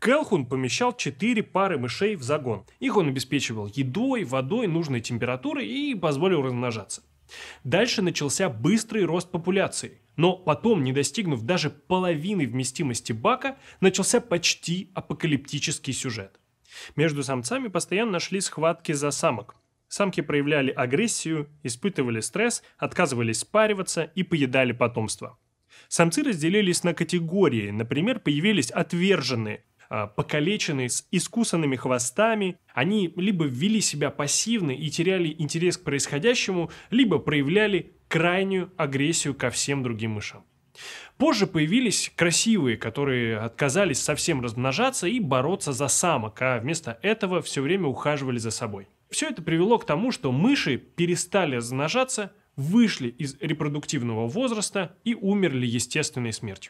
Келхун помещал четыре пары мышей в загон. Их он обеспечивал едой, водой, нужной температурой и позволил размножаться. Дальше начался быстрый рост популяции, но потом, не достигнув даже половины вместимости бака, начался почти апокалиптический сюжет. Между самцами постоянно шли схватки за самок. Самки проявляли агрессию, испытывали стресс, отказывались спариваться и поедали потомство. Самцы разделились на категории, например, появились отверженные, а, покалеченные, с искусанными хвостами. Они либо вели себя пассивно и теряли интерес к происходящему, либо проявляли крайнюю агрессию ко всем другим мышам. Позже появились красивые, которые отказались совсем размножаться и бороться за самок, а вместо этого все время ухаживали за собой. Все это привело к тому, что мыши перестали размножаться, вышли из репродуктивного возраста и умерли естественной смертью.